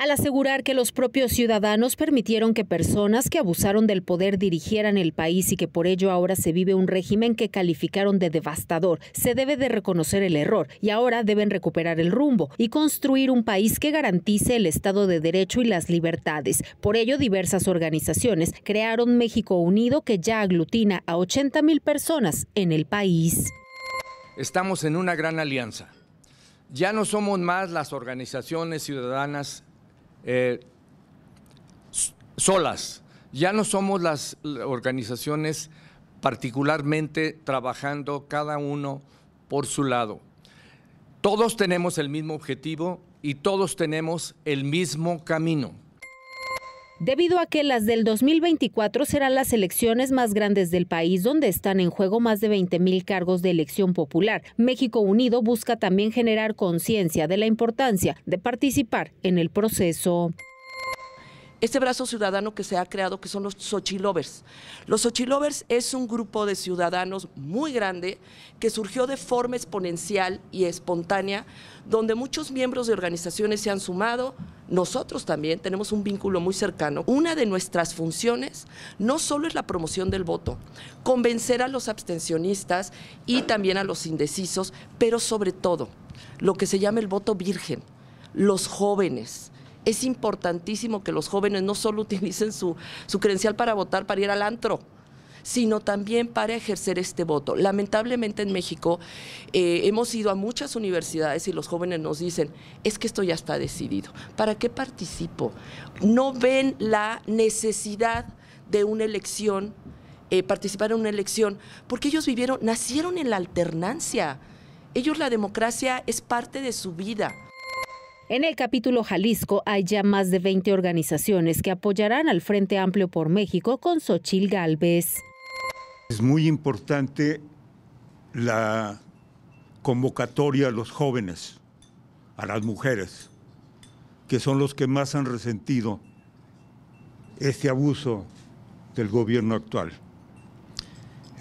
al asegurar que los propios ciudadanos permitieron que personas que abusaron del poder dirigieran el país y que por ello ahora se vive un régimen que calificaron de devastador. Se debe de reconocer el error y ahora deben recuperar el rumbo y construir un país que garantice el Estado de Derecho y las libertades. Por ello, diversas organizaciones crearon México Unido que ya aglutina a 80 mil personas en el país. Estamos en una gran alianza. Ya no somos más las organizaciones ciudadanas eh, solas. Ya no somos las organizaciones particularmente trabajando cada uno por su lado. Todos tenemos el mismo objetivo y todos tenemos el mismo camino debido a que las del 2024 serán las elecciones más grandes del país, donde están en juego más de 20.000 mil cargos de elección popular. México Unido busca también generar conciencia de la importancia de participar en el proceso este brazo ciudadano que se ha creado, que son los Xochilovers. Los Xochilovers es un grupo de ciudadanos muy grande que surgió de forma exponencial y espontánea, donde muchos miembros de organizaciones se han sumado, nosotros también tenemos un vínculo muy cercano. Una de nuestras funciones no solo es la promoción del voto, convencer a los abstencionistas y también a los indecisos, pero sobre todo lo que se llama el voto virgen, los jóvenes. Es importantísimo que los jóvenes no solo utilicen su, su credencial para votar, para ir al antro, sino también para ejercer este voto. Lamentablemente en México eh, hemos ido a muchas universidades y los jóvenes nos dicen, es que esto ya está decidido, ¿para qué participo? No ven la necesidad de una elección, eh, participar en una elección, porque ellos vivieron, nacieron en la alternancia. Ellos la democracia es parte de su vida. En el capítulo Jalisco hay ya más de 20 organizaciones que apoyarán al Frente Amplio por México con Xochil Gálvez. Es muy importante la convocatoria a los jóvenes, a las mujeres, que son los que más han resentido este abuso del gobierno actual.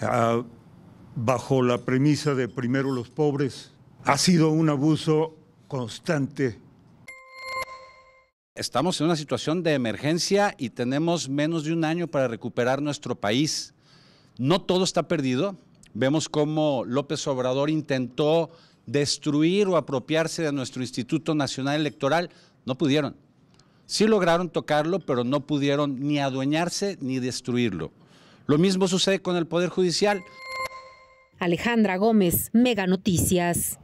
Ah, bajo la premisa de primero los pobres, ha sido un abuso constante estamos en una situación de emergencia y tenemos menos de un año para recuperar nuestro país. No todo está perdido. Vemos cómo López Obrador intentó destruir o apropiarse de nuestro Instituto Nacional Electoral. No pudieron. Sí lograron tocarlo, pero no pudieron ni adueñarse ni destruirlo. Lo mismo sucede con el Poder Judicial. Alejandra Gómez, Mega Noticias.